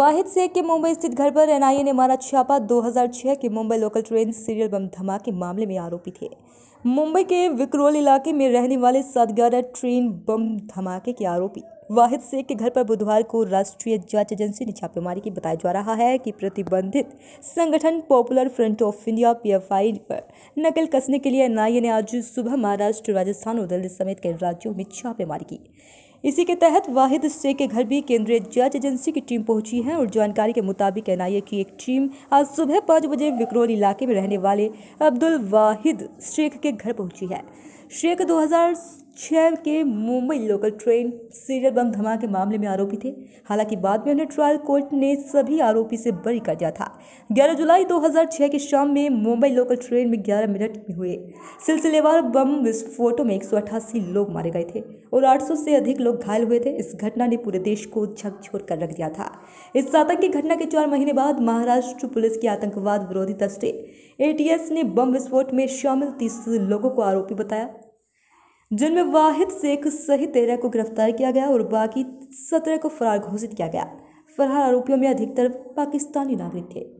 वाहिद शेख के मुंबई स्थित घर पर एनआईए ने मारा छापा 2006 के Mumbai local train serial bomb धमाके मामले में आरोपी थे मुंबई के विक्रोल इलाके में रहने वाले सदगाड़ा ट्रेन बम धमाके के आरोपी वाहिद शेख के घर पर बुधवार को राष्ट्रीय जांच एजेंसी ने छापेमारी की बताया जा रहा है कि प्रतिबंधित संगठन Popular Front of India PFI पर नकल कसने के लिए एनआईए ने आज सुबह महाराष्ट्र राजस्थान और दिल्ली समेत कई राज्यों में छापेमारी की इसी के तहत वाहिद से के घर भी केंद्रीय जांच एजेंसी की टीम पहुंची है और जानकारी के मुताबिक एनआईए की एक टीम आज सुबह पाँच बजे विक्रोल इलाके में रहने वाले अब्दुल वाहिद शेख के घर पहुंची है शेख 2006 के Mumbai local train serial bomb धमाके मामले में आरोपी थे हालांकि बाद में उन्हें ट्रायल कोर्ट ने सभी आरोपी से बरी कर दिया था 11 जुलाई 2006 की शाम में मुंबई लोकल ट्रेन में 11 मिनट में हुए सिलसिलेवार बम विस्फोटों में एक लोग मारे गए थे और 800 से अधिक लोग लोग घायल हुए थे इस घटना ने पूरे देश को झकझोर कर रख दिया था इस आतंकी घटना के चार महीने बाद महाराष्ट्र पुलिस की आतंकवाद विरोधी दस्ते एटीएस ने बम विस्फोट में शामिल तीस लोगों को आरोपी बताया जिनमें वाहिद शेख सहित तेरह को गिरफ्तार किया गया और बाकी सत्रह को फरार घोषित किया गया फरार आरोपियों में अधिकतर पाकिस्तानी नागरिक थे